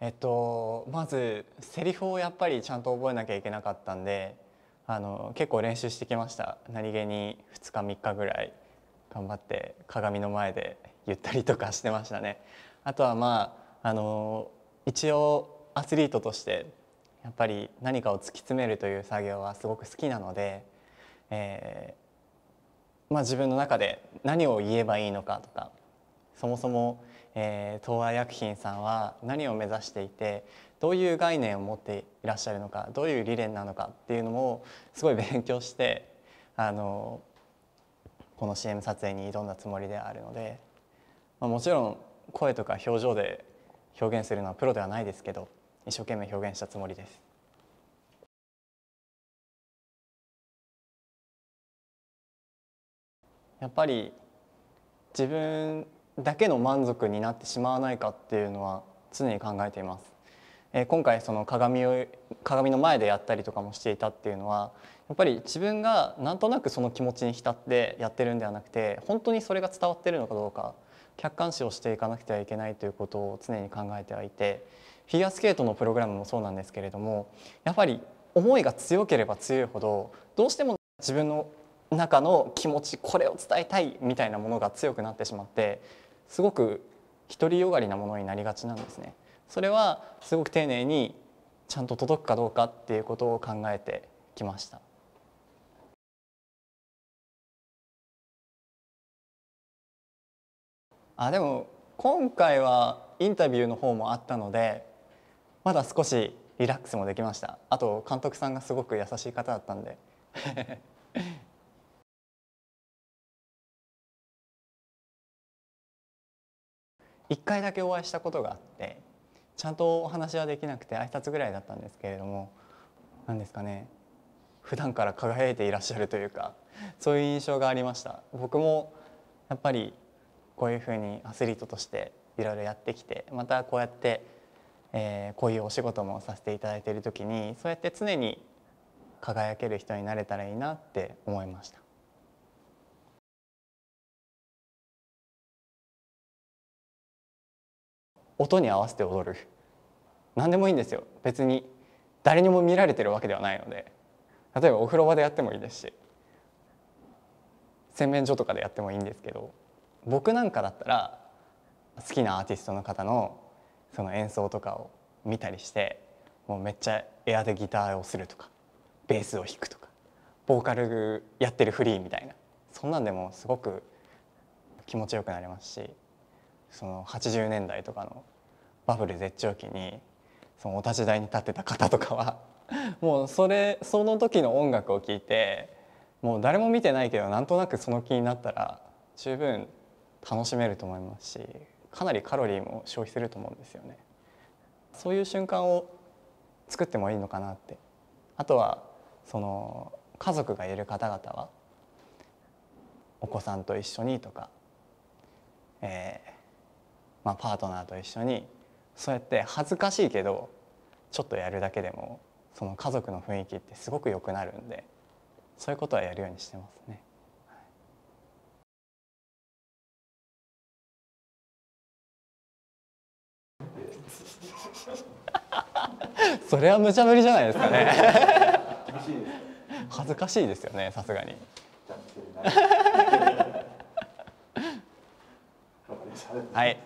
えっと、まずセリフをやっぱりちゃんと覚えなきゃいけなかったんであの結構練習してきました何気に2日3日ぐらい頑張って鏡の前で言ったりとかしてましたね。あとはまああの一応アスリートとしてやっぱり何かを突き詰めるという作業はすごく好きなので、えー、まあ、自分の中で何を言えばいいのかとかそもそも、えー、東和薬品さんは何を目指していてどういう概念を持っていらっしゃるのかどういう理念なのかっていうのもすごい勉強してあのこの CM 撮影に挑んだつもりであるので、まあ、もちろん声とか表情で表現するのはプロではないですけど一生懸命表現したつもりです。やっぱり自分だけの満足になってしまわないかっていうのは常に考えています。えー、今回その鏡を鏡の前でやったりとかもしていたっていうのはやっぱり自分がなんとなくその気持ちに浸ってやってるんではなくて本当にそれが伝わってるのかどうか客観視をしていかなくてはいけないということを常に考えてはいてフィギュアスケートのプログラムもそうなんですけれどもやっぱり思いが強ければ強いほどどうしても自分の中の気持ちこれを伝えたいみたいなものが強くなってしまってすごく独りよがりなものになりがちなんですね。それはすごく丁寧にちゃんと届くかどうかっていうことを考えてきました。あでも今回はインタビューの方もあったのでまだ少しリラックスもできましたあと監督さんがすごく優しい方だったんで1回だけお会いしたことがあってちゃんとお話はできなくて挨拶ぐらいだったんですけれども何ですかね普段から輝いていらっしゃるというかそういう印象がありました僕もやっぱりこういうふうにアスリートとしていろいろやってきてまたこうやって、えー、こういうお仕事もさせていただいている時にそうやって常に輝ける人になれたらいいなって思いました。音に合わせて踊る何でもいいんですよ別に誰にも見られてるわけではないので例えばお風呂場でやってもいいですし洗面所とかでやってもいいんですけど僕なんかだったら好きなアーティストの方のその演奏とかを見たりしてもうめっちゃエアでギターをするとかベースを弾くとかボーカルやってるフリーみたいなそんなんでもすごく気持ちよくなりますしその80年代とかのバブル絶頂期にそのお立ち台に立ってた方とかは もうそれその時の音楽を聴いてもう誰も見てないけどなんとなくその気になったら十分楽しめると思いますしかなりカロリーも消費すると思うんですよね。そういう瞬間を作ってもいいのかなってあとはその家族がいる方々はお子さんと一緒にとか、えー、まあ、パートナーと一緒にそうやって恥ずかしいけどちょっとやるだけでもその家族の雰囲気ってすごく良くなるんでそういうことはやるようにしてますね。それは無茶ぶりじゃないですかね。恥ずかしいですよね、さすがに。はい。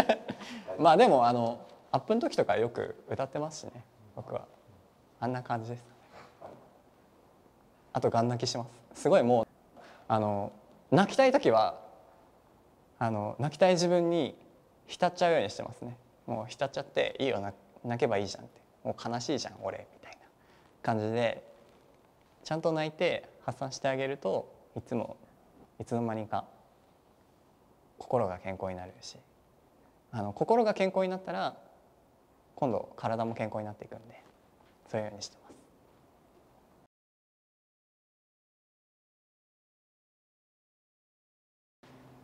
まあでもあのアップの時とかよく歌ってますしね僕はあんな感じですあとガン泣きしますすごいもうあの泣きたい時はあの泣きたい自分に浸っちゃうようにしてますねもう浸っちゃっていいよ泣けばいいじゃんってもう悲しいじゃん俺みたいな感じでちゃんと泣いて発散してあげるといつもいつの間にか心が健康になるしあの心が健康になったら今度体も健康になっていくんでそういうようにしてます。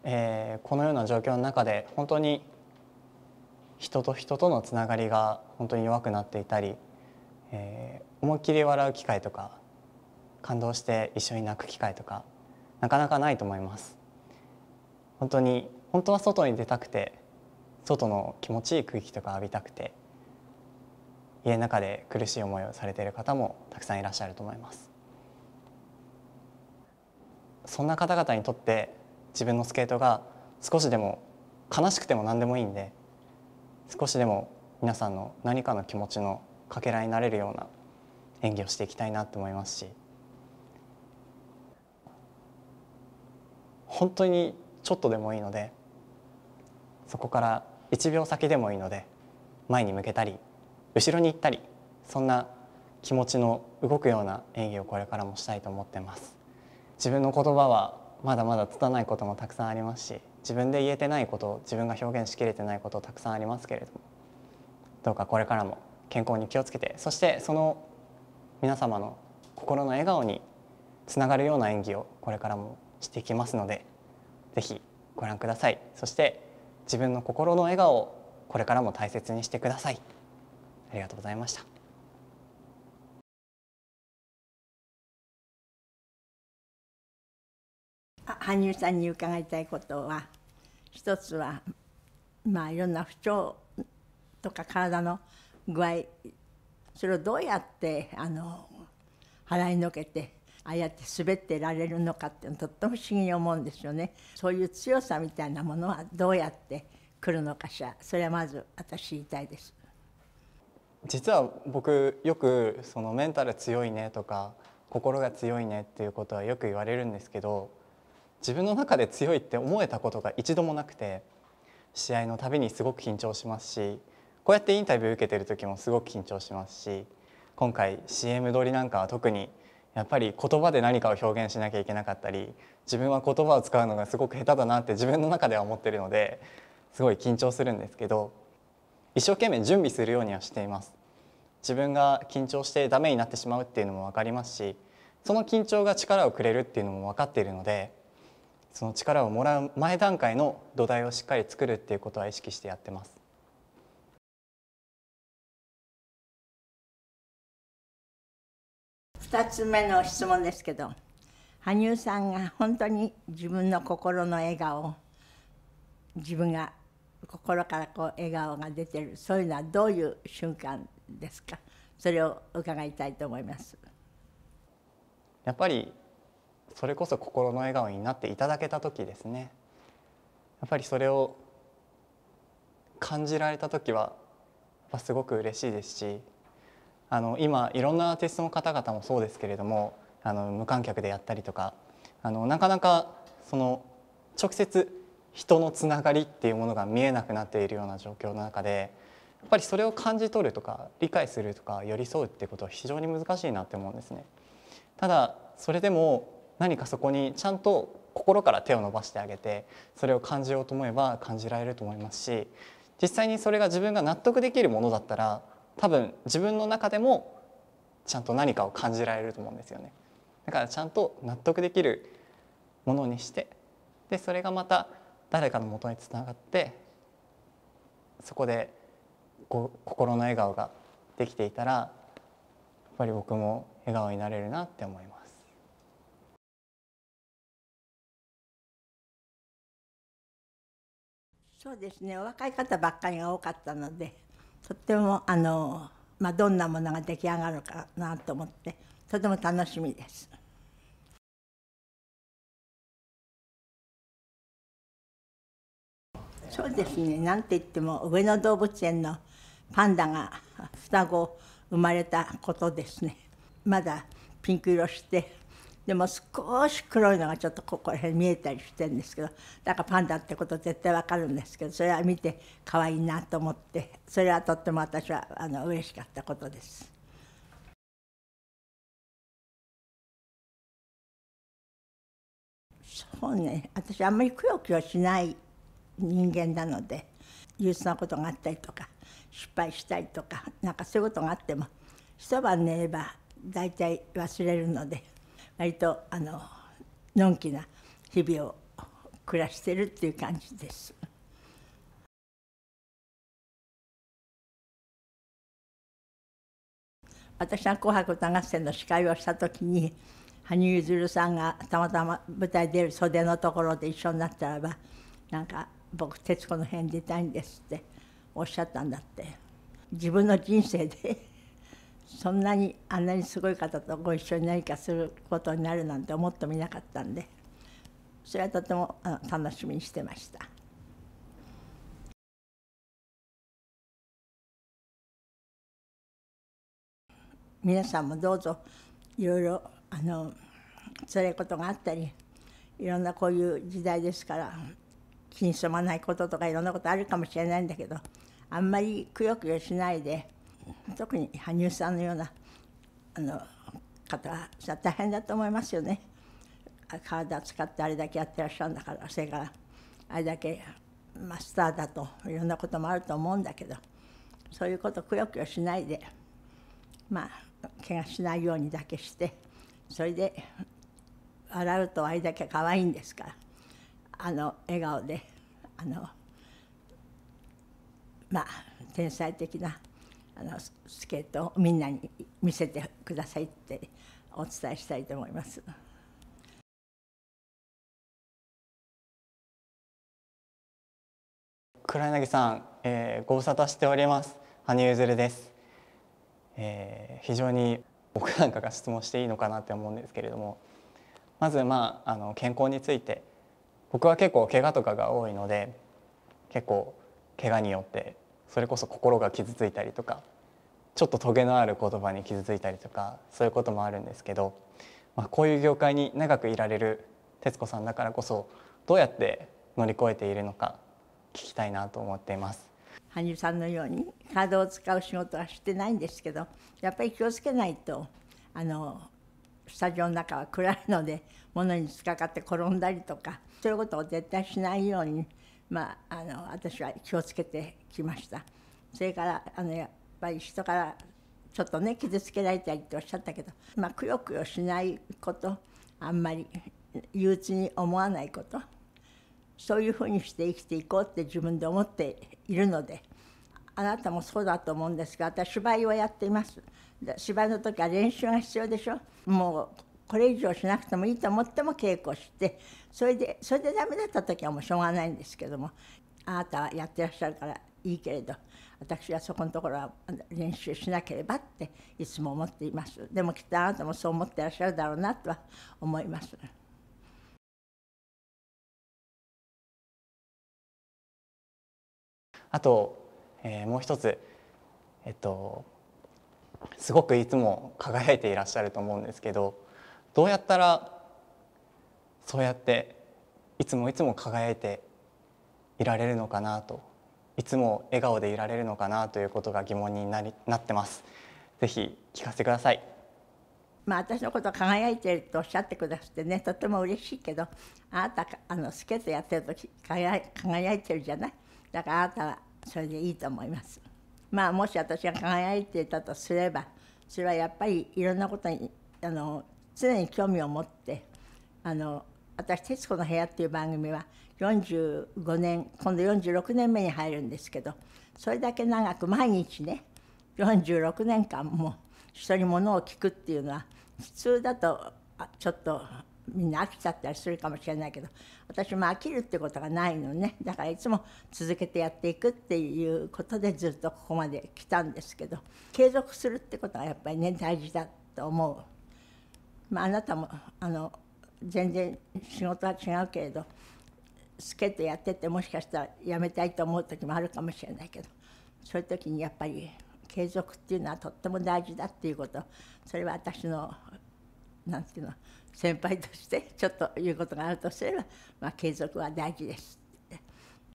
えー、このような状況の中で本当に人と人とのつながりが本当に弱くなっていたり、えー、思いっきり笑う機会とか感動して一緒に泣く機会とかなかなかないと思います。本当に本当は外に出たくて外の気持ちいい空気とか浴びたくて家の中で苦しい思いをされている方もたくさんいらっしゃると思いますそんな方々にとって自分のスケートが少しでも悲しくても何でもいいんで少しでも皆さんの何かの気持ちのかけらになれるような演技をしていきたいなと思いますし本当にちょっとでもいいのでそこから1秒先でもいいので前に向けたり後ろに行ったりそんな気持ちの動くような演技をこれからもしたいと思ってます自分の言葉はまだまだ拙いこともたくさんありますし自分で言えてないこと自分が表現しきれてないことたくさんありますけれどもどうかこれからも健康に気をつけてそしてその皆様の心の笑顔につながるような演技をこれからもしていきますのでぜひご覧くださいそして自分の心の笑顔をこれからも大切にしてくださいありがとうございました羽生さんに伺いたいことは一つはまあいろんな不調とか体の具合それをどうやってあの払いのけてああやって滑ってられるのかってとっても不思議に思うんですよね。そういう強さみたいなものはどうやって来るのかしらそれはまず私言いたいです。実は僕よくそのメンタル強いねとか心が強いねっていうことはよく言われるんですけど自分の中で強いって思えたことが一度もなくて試合のたびにすごく緊張しますしこうやってインタビュー受けてる時もすごく緊張しますし今回 CM 撮りなんかは特にやっぱり言葉で何かを表現しなきゃいけなかったり自分は言葉を使うのがすごく下手だなって自分の中では思ってるのですごい緊張するんですけど一生懸命準備するようにはしています自分が緊張してダメになってしまうっていうのも分かりますしその緊張が力をくれるっていうのも分かっているのでその力をもらう前段階の土台をしっかり作るっていうことは意識してやってます2つ目の質問ですけど羽生さんが本当に自分の心の笑顔自分が心からこう笑顔が出てるそういうのはどういう瞬間ですかそれを伺いたいと思います。やっぱりそれこそ心の笑顔になっていただけた時ですねやっぱりそれを感じられた時はすごく嬉しいですしあの今いろんなアーティストの方々もそうですけれどもあの無観客でやったりとかあのなかなかその直接人のつながりっていうものが見えなくなっているような状況の中でやっぱりそれを感じ取るとか理解するとか寄り添うってことは非常に難しいなって思うんですね。ただそれでも何かそこにちゃんと心から手を伸ばしてあげてそれを感じようと思えば感じられると思いますし実際にそれが自分が納得できるものだったら多分自分の中でもちゃんと何かを感じられると思うんですよね。だからちゃんと納得できるものにしてでそれがまた誰かのもとにつながってそこでこ心の笑顔ができていたらやっぱり僕も笑顔になれるなって思います。そうですねお若い方ばっかりが多かったのでとってもあの、まあ、どんなものが出来上がるかなと思ってとても楽しみです。そうですねなんて言っても上野動物園のパンダが双子生まれたことですねまだピンク色してでも少し黒いのがちょっとここら辺見えたりしてるんですけどだからパンダってこと絶対わかるんですけどそれは見て可愛いなと思ってそれはとっても私はあの嬉しかったことです。そうね私あんまりくよくよしない人間なので憂鬱なことがあったりとか失敗したりとかなんかそういうことがあっても一晩寝れば大体忘れるので。割とのんきな日々を暮らしてるっていう感じです。私が「紅白歌合戦」の司会をした時に羽生結弦さんがたまたま舞台出る袖のところで一緒になったらばなんか「僕『徹子の部屋』に出たいんです」っておっしゃったんだって自分の人生でそんなにあんなにすごい方とご一緒に何かすることになるなんて思ってもなかったんでそれはとても楽しみにしてました。皆さんもどうぞいろいろあの辛いことがあったりいろんなこういう時代ですから気に染まないこととかいろんなことあるかもしれないんだけどあんまりくよくよしないで特に羽生さんのようなあの方は大変だと思いますよね体使ってあれだけやってらっしゃるんだからそれからあれだけマスターだといろんなこともあると思うんだけどそういうことくよくよしないでまあ怪我しないようにだけしてそれで笑うとあれだけ可愛いんですからあの笑顔であのまあ天才的なあのスケートをみんなに見せてくださいってお伝えしたいと思います。黒柳さん、えー、ご無沙汰しております羽生結弦です、えー、非常に僕なんかが質問していいのかなって思うんですけれどもまずまああの健康について僕は結構怪我とかが多いので結構怪我によってそれこそ心が傷ついたりとかちょっとトゲのある言葉に傷ついたりとかそういうこともあるんですけど、まあ、こういう業界に長くいられる徹子さんだからこそどうやって乗り越えているのか聞きたいなと思っています。羽生さんのように体を使う仕事はしてないんですけどやっぱり気をつけないとあのスタジオの中は暗いので物につかかって転んだりとかそういうことを絶対しないようにまあ、あの私は気をつけてきましたそれからあのやっぱり人からちょっとね傷つけられたりっておっしゃったけど、まあ、くよくよしないことあんまり憂鬱に思わないことそういうふうにして生きていこうって自分で思っているのであなたもそうだと思うんですが私芝居をやっています芝居の時は練習が必要でしょもうこれ以上しなくてもいいと思っても稽古してそれでそれで駄目だった時はもうしょうがないんですけどもあなたはやってらっしゃるからいいけれど私はそこのところは練習しなければっていつも思っていますでもきっとあなたもそう思ってらっしゃるだろうなとは思います。あと、えー、もう一つ、えっと、すごくいつも輝いていらっしゃると思うんですけどどうやったらそうやっていつもいつも輝いていられるのかなといつも笑顔でいられるのかなということが疑問になりなってます。ぜひ聞かせてください。まあ、私のこと輝いてるとおっしゃってくださってねとても嬉しいけどあなたあのスケートやってる時輝輝いてるじゃないだからあなたはそれでいいと思いますまあもし私が輝いていたとすればそれはやっぱりいろんなことにあの常に興味を持って私『徹子の部屋』っていう番組は45年今度46年目に入るんですけどそれだけ長く毎日ね46年間も人にものを聞くっていうのは普通だとちょっとみんな飽きちゃったりするかもしれないけど私も飽きるってことがないのねだからいつも続けてやっていくっていうことでずっとここまで来たんですけど継続するってことがやっぱりね大事だと思う。あなたも全然仕事は違うけれど助っ人やっててもしかしたら辞めたいと思う時もあるかもしれないけどそういう時にやっぱり継続っていうのはとっても大事だっていうことそれは私のなんていうの先輩としてちょっと言うことがあるとすれば、まあ、継続は大事です